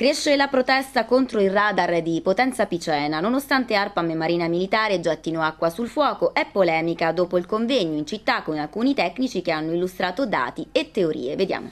Cresce la protesta contro il radar di Potenza Picena. Nonostante ARPAM e Marina Militare gettino acqua sul fuoco, è polemica dopo il convegno in città con alcuni tecnici che hanno illustrato dati e teorie. Vediamo.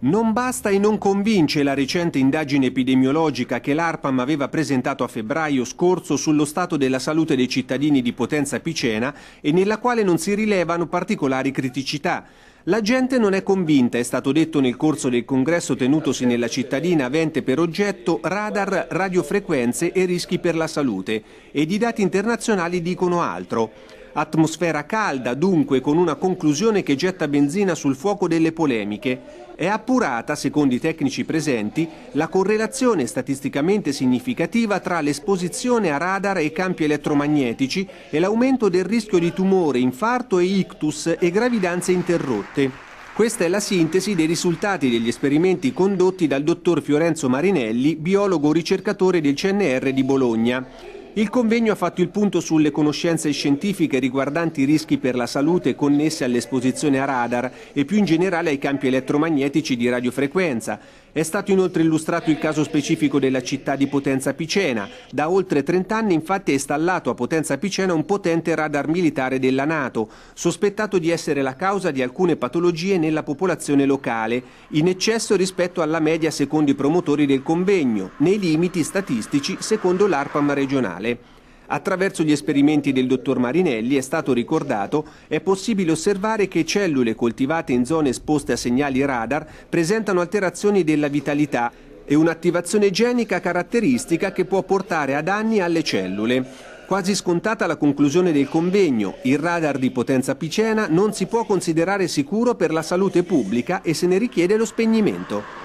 Non basta e non convince la recente indagine epidemiologica che l'ARPAM aveva presentato a febbraio scorso sullo stato della salute dei cittadini di Potenza Picena e nella quale non si rilevano particolari criticità. La gente non è convinta, è stato detto nel corso del congresso tenutosi nella cittadina avente per oggetto radar, radiofrequenze e rischi per la salute ed i dati internazionali dicono altro. Atmosfera calda, dunque, con una conclusione che getta benzina sul fuoco delle polemiche. È appurata, secondo i tecnici presenti, la correlazione statisticamente significativa tra l'esposizione a radar e campi elettromagnetici e l'aumento del rischio di tumore, infarto e ictus e gravidanze interrotte. Questa è la sintesi dei risultati degli esperimenti condotti dal dottor Fiorenzo Marinelli, biologo ricercatore del CNR di Bologna. Il convegno ha fatto il punto sulle conoscenze scientifiche riguardanti i rischi per la salute connessi all'esposizione a radar e più in generale ai campi elettromagnetici di radiofrequenza, è stato inoltre illustrato il caso specifico della città di Potenza Picena. Da oltre 30 anni infatti è installato a Potenza Picena un potente radar militare della Nato, sospettato di essere la causa di alcune patologie nella popolazione locale, in eccesso rispetto alla media secondo i promotori del convegno, nei limiti statistici secondo l'ARPAM regionale. Attraverso gli esperimenti del dottor Marinelli, è stato ricordato, è possibile osservare che cellule coltivate in zone esposte a segnali radar presentano alterazioni della vitalità e un'attivazione genica caratteristica che può portare a danni alle cellule. Quasi scontata la conclusione del convegno, il radar di potenza picena non si può considerare sicuro per la salute pubblica e se ne richiede lo spegnimento.